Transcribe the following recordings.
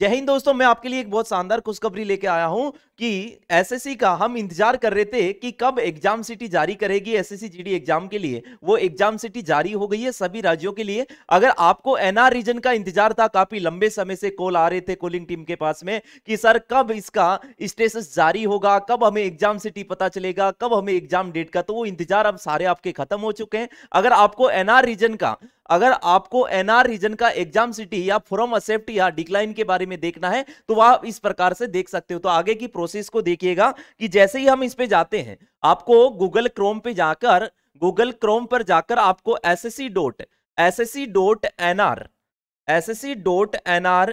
जय हिंद दोस्तों मैं आपके लिए एक बहुत शानदार खुशखबरी लेके आया हूं कि एसएससी का हम इंतजार कर रहे थे कि कब एग्जाम सिटी जारी करेगी एसएससी जीडी एग्जाम के लिए वो एग्जाम सिटी जारी हो गई है सभी राज्यों के लिए अगर आपको एनआर रीजन का इंतजार था काफी लंबे समय से कॉल आ रहे थे कोलिंग टीम के पास में कि सर कब इसका स्टेटस जारी होगा कब हमें एग्जाम सिटी पता चलेगा कब हमें एग्जाम डेट का तो वो इंतजार अब सारे आपके खत्म हो चुके हैं अगर आपको एनआर रीजन का अगर आपको एनआर रीजन का एग्जाम सिटी या फॉरम असेप्ट या डिक्लाइन के बारे में देखना है तो आप इस प्रकार से देख सकते हो तो आगे की प्रोसेस को देखिएगा कि जैसे ही हम इस पे जाते हैं आपको गूगल क्रोम पे जाकर गूगल क्रोम पर जाकर आपको S S C dot S S C dot N R S S C dot N R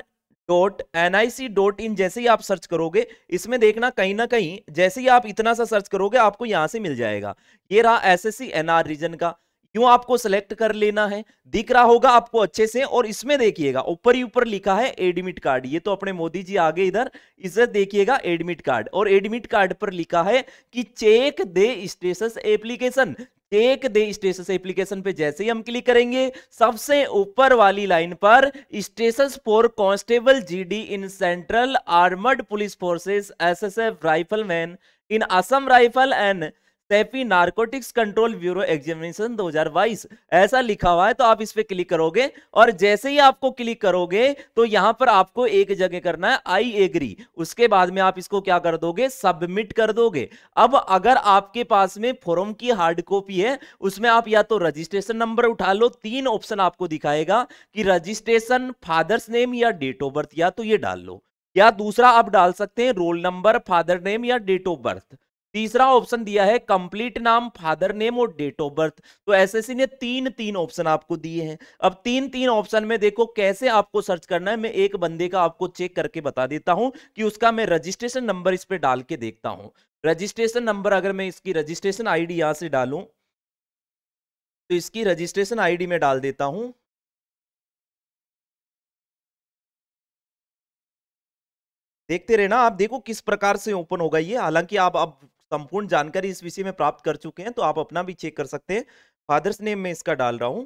dot N I C dot in जैसे ही आप सर्च करोगे इसमें देखना कहीं ना कहीं जैसे ही आप इतना सा सर्च करोगे आपको यहां से मिल जाएगा ये रहा S S C N R region का क्यों आपको सेलेक्ट कर लेना है दिख रहा होगा आपको अच्छे से और इसमें देखिएगा ऊपर ही ऊपर लिखा है एडमिट कार्ड ये तो अपने मोदी जी आगे इधर इसे देखिएगा एडमिट कार्ड और एडमिट कार्ड पर लिखा है कि check the status application check the status application पे जैसे ही हम क्लिक करेंगे सबसे ऊपर वाली लाइन पर status for constable G in central armed police forces SSF rifleman in Assam rifle and sepoy narcotics control bureau examination 2022 ऐसा लिखा हुआ है तो आप इस पे क्लिक करोगे और जैसे ही आपको क्लिक करोगे तो यहां पर आपको एक जगह करना है आई एग्री उसके बाद में आप इसको क्या कर दोगे सबमिट कर दोगे अब अगर आपके पास में फॉर्म की हार्ड कॉपी है उसमें आप या तो रजिस्ट्रेशन नंबर उठा लो तीन ऑप्शन आपको दिखाएगा कि रजिस्ट्रेशन फादर्स नेम या डेट ऑफ बर्थ या तो ये डाल लो या दूसरा आप डाल सकते हैं रोल नंबर फादर नेम या डेट ऑफ बर्थ तीसरा ऑप्शन दिया है कंप्लीट नाम फादर नेम और डेट ऑफ बर्थ तो एसएससी ने तीन तीन ऑप्शन आपको दिए हैं अब तीन तीन ऑप्शन में देखो कैसे आपको सर्च करना है मैं एक बंदे का आपको चेक करके बता देता हूं कि उसका मैं रजिस्ट्रेशन नंबर इस पर डाल के देखता हूं रजिस्ट्रेशन नंबर अगर मैं इसकी रजिस्ट्रेशन आई यहां से डालू तो इसकी रजिस्ट्रेशन आईडी में डाल देता हूं देखते रहना आप देखो किस प्रकार से ओपन होगा ये हालांकि आप अब संपूर्ण जानकारी इस विषय में प्राप्त कर चुके हैं तो आप अपना भी चेक कर सकते हैं फादर्स नेम में इसका डाल रहा हूं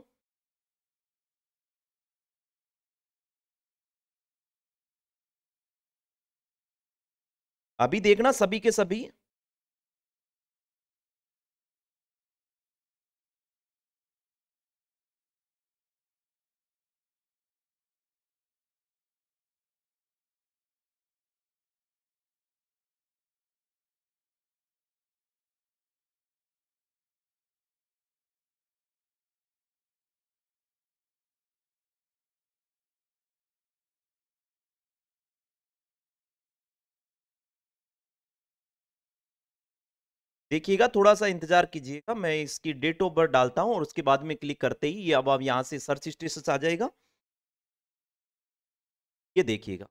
अभी देखना सभी के सभी देखिएगा थोड़ा सा इंतजार कीजिएगा मैं इसकी डेट ऑफ बर्थ डालता हूँ और उसके बाद में क्लिक करते ही ये अब आप यहाँ से सर्च स्टेटस आ जाएगा ये देखिएगा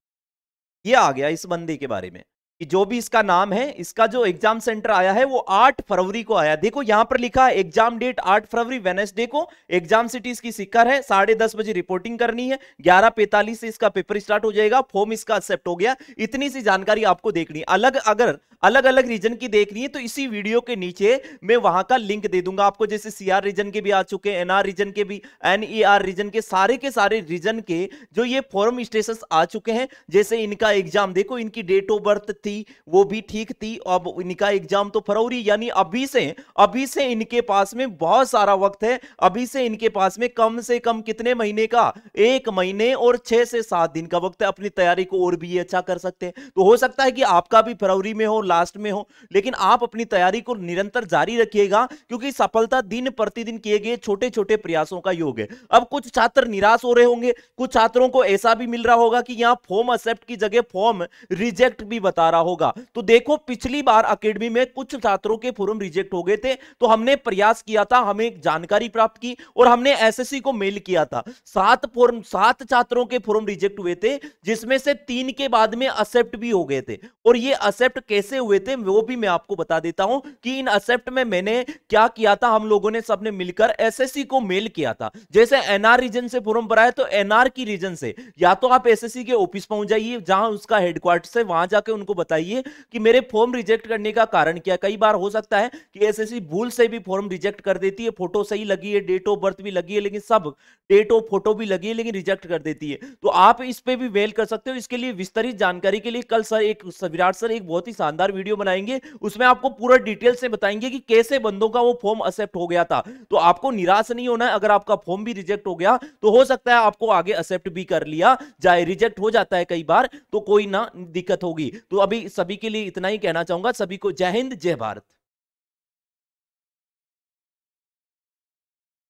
ये आ गया इस बंदे के बारे में कि जो भी इसका नाम है इसका जो एग्जाम सेंटर आया है वो आठ फरवरी को आया देखो यहां पर लिखा है एग्जाम डेट आठ फरवरी वेनेसडे को एग्जाम सिटीज की सिक्कर है साढ़े दस बजे रिपोर्टिंग करनी है ग्यारह पैंतालीस से इसका पेपर स्टार्ट हो जाएगा फॉर्म इसका एक्सेप्ट हो गया इतनी सी जानकारी आपको देखनी अलग अगर अलग अलग रीजन की देखनी है तो इसी वीडियो के नीचे मैं वहां का लिंक दे दूंगा आपको जैसे सीआर रीजन के भी आ चुके हैं एनआर रीजन के भी एनईआर रीजन e के सारे के सारे रीजन के जो ये फॉर्म स्टेटस आ चुके हैं जैसे इनका एग्जाम देखो इनकी डेट ऑफ बर्थ थी वो भी ठीक थी अब इनका एग्जाम तो फरवरी यानी अभी से अभी से इनके पास में बहुत सारा वक्त है अभी से इनके पास में कम से कम कितने महीने का एक महीने और छह से सात दिन का वक्त है अपनी तैयारी को और भी अच्छा कर सकते हैं तो हो सकता है कि आपका भी फरवरी में हो लास्ट में हो लेकिन आप अपनी तैयारी को निरंतर जारी रखिएगा क्योंकि सफलता दिन प्रतिदिन किए गए छोटे छोटे प्रयासों का योग है अब कुछ छात्र निराश हो रहे होंगे कुछ छात्रों को ऐसा भी मिल रहा होगा कि यहाँ फॉर्म एक्सेप्ट की जगह फॉर्म रिजेक्ट भी बता रहा रहा होगा तो देखो पिछली बार अकेडमी में कुछ छात्रों के फॉर्म रिजेक्ट हो गए थे तो हमने प्रयास किया था हमें जानकारी प्राप्त की और हमने एसएससी को मेल किया था सात फॉर्म सात छात्रों के फॉर्म रिजेक्ट हुए थे जिसमें से तीन के बाद में एक्सेप्ट भी हो गए थे और ये एक्सेप्ट कैसे हुए थे वो भी मैं आपको बता देता हूं कि इन एक्सेप्ट में मैंने क्या किया था हम लोगों ने सबने मिलकर एस को मेल किया था जैसे एनआर रीजन से फॉर्म भरा है तो एनआर की रीजन से या तो आप एस के ऑफिस पहुंच जाइए जहां उसका हेडक्वार्टर है वहां जाके उनको बता बताइए कि मेरे फॉर्म रिजेक्ट करने का कारण क्या कई बार हो सकता है कि एसएससी भूल से भी फॉर्म रिजेक्ट कर देती है फोटो सही लगी है डेट ऑफ बर्थ भी लगी है लेकिन सब डेट ऑफ फोटो भी लगी है लेकिन रिजेक्ट कर देती है तो आप इस पर भी मेल कर सकते हो इसके लिए विस्तृत जानकारी के लिए कल सर एक विराट सर एक बहुत ही शानदार वीडियो बनाएंगे उसमें आपको पूरा डिटेल से बताएंगे कि कैसे बंदों का वो फॉर्म एक्सेप्ट हो गया था तो आपको निराश नहीं होना है अगर आपका फॉर्म भी रिजेक्ट हो गया तो हो सकता है आपको आगे एक्सेप्ट भी कर लिया जाए रिजेक्ट हो जाता है कई बार तो कोई ना दिक्कत होगी तो अभी सभी के लिए इतना ही कहना चाहूंगा सभी को जय हिंद जय भारत